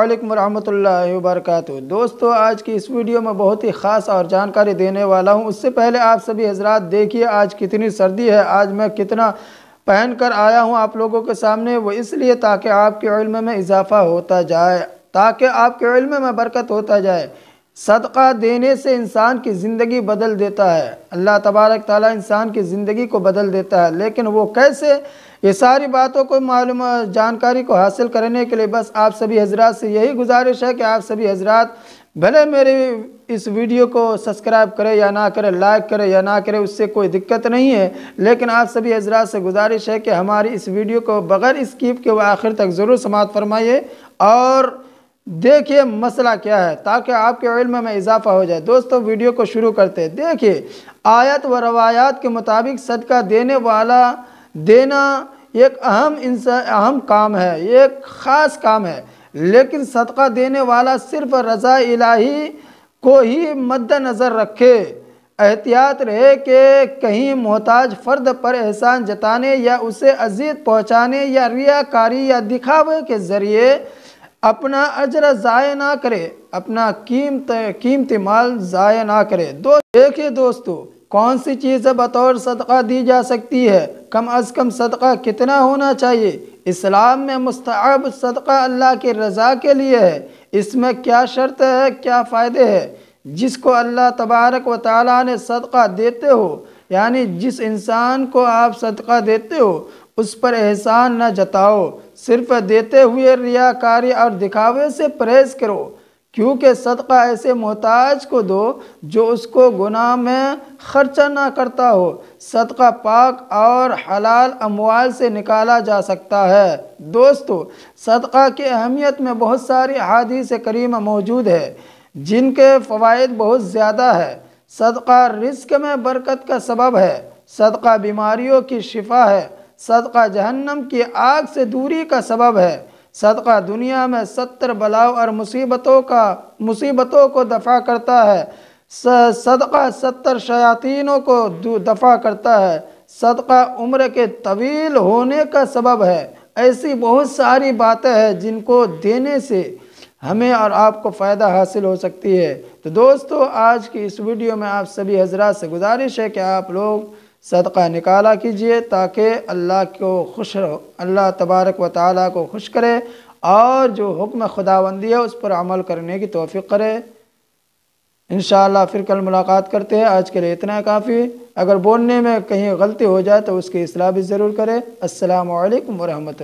वालेकुम रहमतुल्लाहि दोस्तों आज की इस वीडियो में बहुत ही ख़ास और जानकारी देने वाला हूं उससे पहले आप सभी हजरात देखिए आज कितनी सर्दी है आज मैं कितना पहन कर आया हूं आप लोगों के सामने वो इसलिए ताकि आपके इल्म में इजाफ़ा होता जाए ताकि आपके इल्म में बरकत होता जाए सदका देने से इंसान की ज़िंदगी बदल देता है अल्लाह तबारक ताली इंसान की ज़िंदगी को बदल देता है लेकिन वो कैसे ये सारी बातों को मालूम जानकारी को हासिल करने के लिए बस आप सभी हजरात से यही गुजारिश है कि आप सभी हजरात भले मेरे इस वीडियो को सब्सक्राइब करें या ना करें लाइक करें या ना करें उससे कोई दिक्कत नहीं है लेकिन आप सभी हजरात से गुजारिश है कि हमारी इस वीडियो को बग़ैर स्कीप के वह आखिर तक ज़रूर समाप्त फरमाइए और देखिए मसला क्या है ताकि आपके इल्म में इजाफा हो जाए दोस्तों वीडियो को शुरू करते हैं देखिए आयत व रवायात के मुताबिक सदका देने वाला देना एक अहम इंसान अहम काम है एक ख़ास काम है लेकिन सदका देने वाला सिर्फ रज़ा इलाही को ही मद्दनज़र रखे एहतियात रहे कि कहीं मोहताज फ़र्द पर एहसान जताने या उसे अजीत पहुँचाने या रियाकारी या दिखावे के ज़रिए अपना अजर ज़ाय ना करे अपना कीमत कीमती माल ज़ाय ना करे दो देखिए दोस्तों कौन सी चीज़ बतौर सदका दी जा सकती है कम अज़ कम सदका कितना होना चाहिए इस्लाम में मुस्तब सदका अल्लाह की रज़ा के लिए है इसमें क्या शर्त है क्या फ़ायदे है जिसको अल्लाह तबारक व ताली ने सदका देते हो यानी जिस इंसान को आप सदका देते हो उस पर एहसान न जताओ सिर्फ देते हुए रियाकारी और दिखावे से परहेज़ करो क्योंकि सदका ऐसे मोहताज को दो जो उसको गुनाह में खर्चा ना करता हो सदका पाक और हलाल अमवाल से निकाला जा सकता है दोस्तों सदका की अहमियत में बहुत सारी हादिस करीम मौजूद है जिनके फ़वाद बहुत ज़्यादा है सदका रिस्क में बरकत का सबब है सदका बीमारियों की शिफा है सदका जहन्नम की आग से दूरी का सबब है सदका दुनिया में सत्तर बलाव और मुसीबतों का मुसीबतों को दफ़ा करता है सदका सत्तर शयातीनों को दफ़ा करता है सदका उम्र के तवील होने का सबब है ऐसी बहुत सारी बातें हैं जिनको देने से हमें और आपको फ़ायदा हासिल हो सकती है तो दोस्तों आज की इस वीडियो में आप सभी हजरात से गुजारिश है कि आप लोग सदका निकाला कीजिए ताकि अल्लाह को खुश अल्लाह तबारक व ताली को खुश करे और जो हुक्म खुदाबंदी है उस पर अमल करने की तोफ़ी करे इन फिर कल मुलाकात करते हैं आज के लिए इतना काफ़ी अगर बोलने में कहीं गलती हो जाए तो उसकी असलाह भी ज़रूर करें असल वरहमत